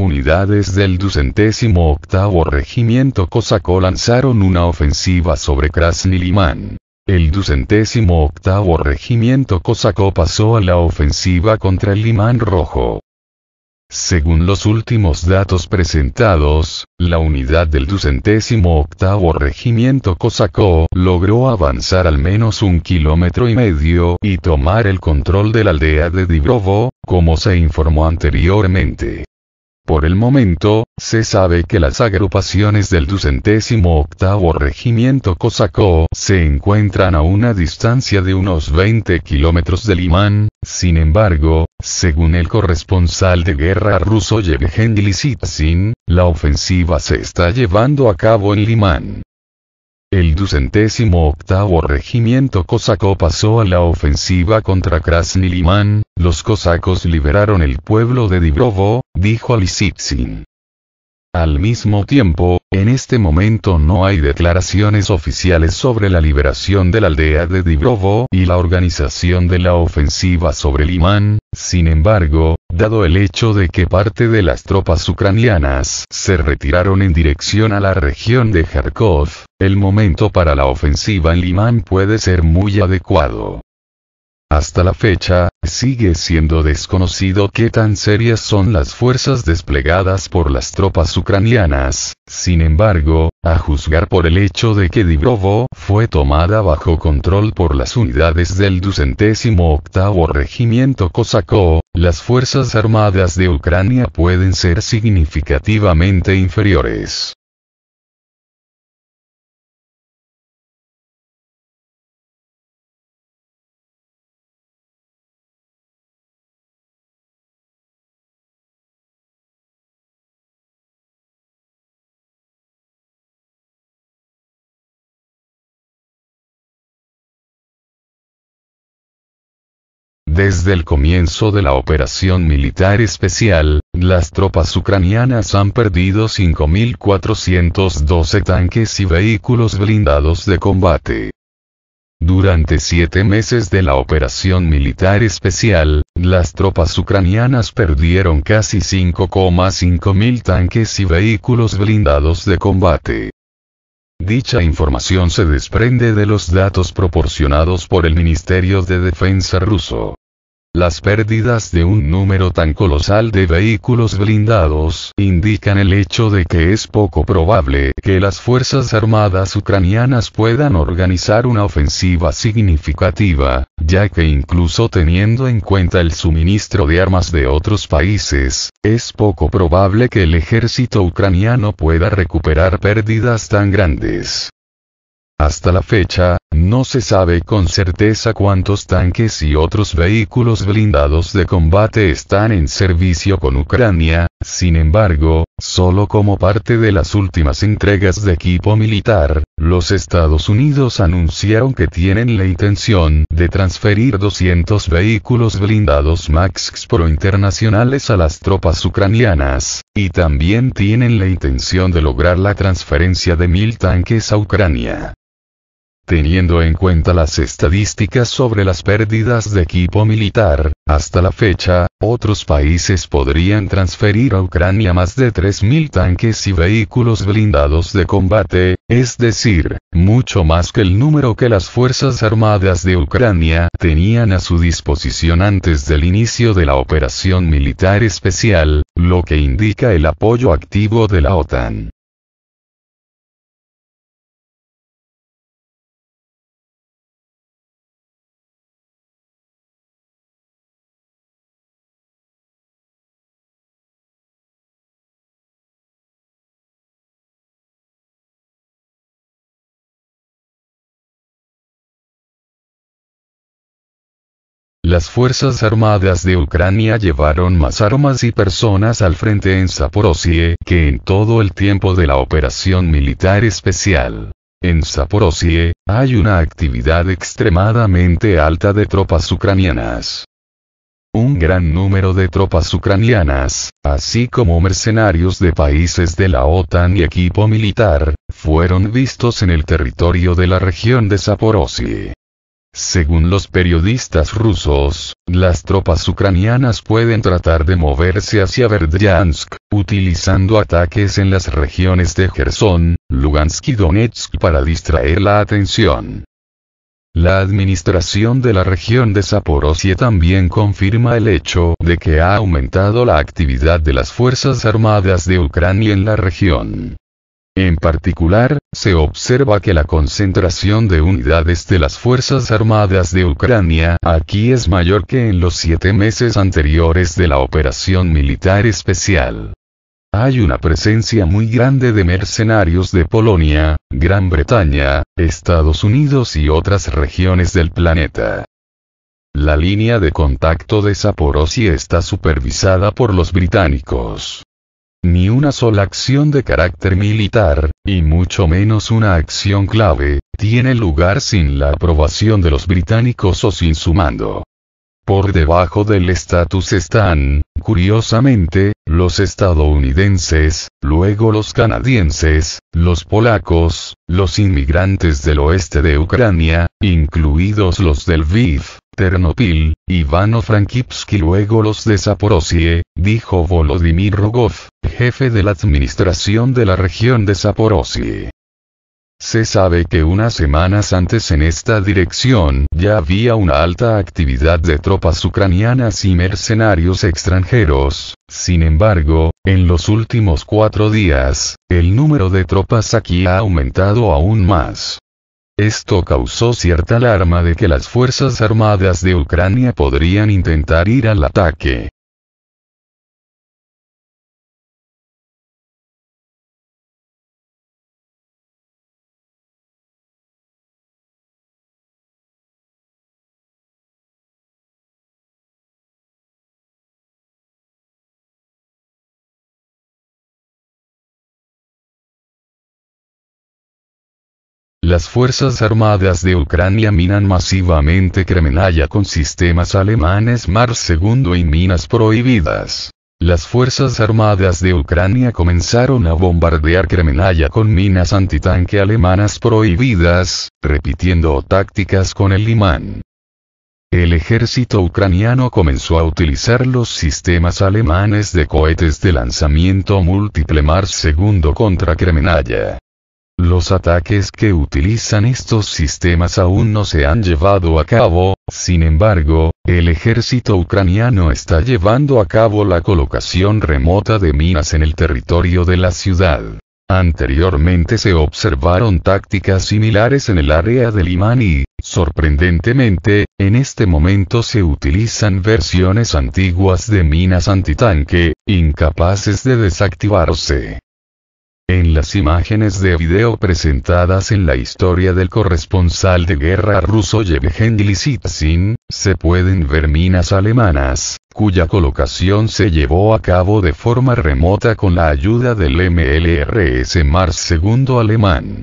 Unidades del 28 regimiento cosaco lanzaron una ofensiva sobre Krasny El 28 octavo regimiento cosaco pasó a la ofensiva contra el Limán Rojo. Según los últimos datos presentados, la unidad del 28 regimiento cosaco logró avanzar al menos un kilómetro y medio y tomar el control de la aldea de Dibrovo, como se informó anteriormente. Por el momento, se sabe que las agrupaciones del octavo Regimiento Cosaco se encuentran a una distancia de unos 20 kilómetros del Limán, sin embargo, según el corresponsal de guerra ruso Yevgeny Lisitsin, la ofensiva se está llevando a cabo en Limán. El ducentésimo octavo regimiento cosaco pasó a la ofensiva contra Krasnilimán, los cosacos liberaron el pueblo de Dibrovo, dijo Lisitsin. Al mismo tiempo, en este momento no hay declaraciones oficiales sobre la liberación de la aldea de Dibrovo y la organización de la ofensiva sobre Limán, sin embargo, dado el hecho de que parte de las tropas ucranianas se retiraron en dirección a la región de Kharkov, el momento para la ofensiva en Limán puede ser muy adecuado. Hasta la fecha, sigue siendo desconocido qué tan serias son las fuerzas desplegadas por las tropas ucranianas, sin embargo, a juzgar por el hecho de que Dibrovo fue tomada bajo control por las unidades del Octavo Regimiento Cosaco, las fuerzas armadas de Ucrania pueden ser significativamente inferiores. Desde el comienzo de la operación militar especial, las tropas ucranianas han perdido 5.412 tanques y vehículos blindados de combate. Durante siete meses de la operación militar especial, las tropas ucranianas perdieron casi 5,5 mil tanques y vehículos blindados de combate. Dicha información se desprende de los datos proporcionados por el Ministerio de Defensa ruso. Las pérdidas de un número tan colosal de vehículos blindados indican el hecho de que es poco probable que las Fuerzas Armadas ucranianas puedan organizar una ofensiva significativa, ya que incluso teniendo en cuenta el suministro de armas de otros países, es poco probable que el ejército ucraniano pueda recuperar pérdidas tan grandes. Hasta la fecha, no se sabe con certeza cuántos tanques y otros vehículos blindados de combate están en servicio con Ucrania, sin embargo, solo como parte de las últimas entregas de equipo militar, los Estados Unidos anunciaron que tienen la intención de transferir 200 vehículos blindados Max Pro internacionales a las tropas ucranianas, y también tienen la intención de lograr la transferencia de mil tanques a Ucrania. Teniendo en cuenta las estadísticas sobre las pérdidas de equipo militar, hasta la fecha, otros países podrían transferir a Ucrania más de 3.000 tanques y vehículos blindados de combate, es decir, mucho más que el número que las Fuerzas Armadas de Ucrania tenían a su disposición antes del inicio de la operación militar especial, lo que indica el apoyo activo de la OTAN. Las Fuerzas Armadas de Ucrania llevaron más armas y personas al frente en Zaporozhye que en todo el tiempo de la operación militar especial. En Zaporozhye, hay una actividad extremadamente alta de tropas ucranianas. Un gran número de tropas ucranianas, así como mercenarios de países de la OTAN y equipo militar, fueron vistos en el territorio de la región de Zaporozhye. Según los periodistas rusos, las tropas ucranianas pueden tratar de moverse hacia Verdyansk, utilizando ataques en las regiones de Gerson, Lugansk y Donetsk para distraer la atención. La administración de la región de Zaporozhye también confirma el hecho de que ha aumentado la actividad de las Fuerzas Armadas de Ucrania en la región. En particular, se observa que la concentración de unidades de las Fuerzas Armadas de Ucrania aquí es mayor que en los siete meses anteriores de la operación militar especial. Hay una presencia muy grande de mercenarios de Polonia, Gran Bretaña, Estados Unidos y otras regiones del planeta. La línea de contacto de Zaporozhye está supervisada por los británicos ni una sola acción de carácter militar, y mucho menos una acción clave, tiene lugar sin la aprobación de los británicos o sin su mando. Por debajo del estatus están, curiosamente, los estadounidenses, luego los canadienses, los polacos, los inmigrantes del oeste de Ucrania, incluidos los del VIF, Ternopil, Ivano-Frankivsky luego los de Zaporosie, dijo Volodymyr Rogov, jefe de la administración de la región de Zaporosie. Se sabe que unas semanas antes en esta dirección ya había una alta actividad de tropas ucranianas y mercenarios extranjeros, sin embargo, en los últimos cuatro días, el número de tropas aquí ha aumentado aún más. Esto causó cierta alarma de que las Fuerzas Armadas de Ucrania podrían intentar ir al ataque. Las Fuerzas Armadas de Ucrania minan masivamente Kremenaya con sistemas alemanes Mars II y minas prohibidas. Las Fuerzas Armadas de Ucrania comenzaron a bombardear Kremenaya con minas antitanque alemanas prohibidas, repitiendo tácticas con el imán. El ejército ucraniano comenzó a utilizar los sistemas alemanes de cohetes de lanzamiento múltiple Mars II contra Kremenaya. Los ataques que utilizan estos sistemas aún no se han llevado a cabo, sin embargo, el ejército ucraniano está llevando a cabo la colocación remota de minas en el territorio de la ciudad. Anteriormente se observaron tácticas similares en el área de Limán y, sorprendentemente, en este momento se utilizan versiones antiguas de minas antitanque, incapaces de desactivarse. En las imágenes de video presentadas en la historia del corresponsal de guerra ruso Yevgeny Lisitsin, se pueden ver minas alemanas, cuya colocación se llevó a cabo de forma remota con la ayuda del MLRS Mars II alemán.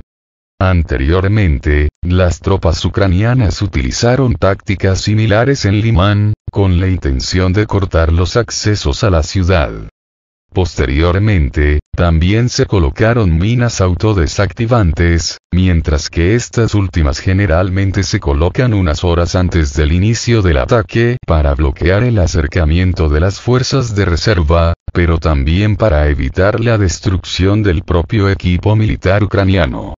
Anteriormente, las tropas ucranianas utilizaron tácticas similares en Limán, con la intención de cortar los accesos a la ciudad. Posteriormente, también se colocaron minas autodesactivantes, mientras que estas últimas generalmente se colocan unas horas antes del inicio del ataque para bloquear el acercamiento de las fuerzas de reserva, pero también para evitar la destrucción del propio equipo militar ucraniano.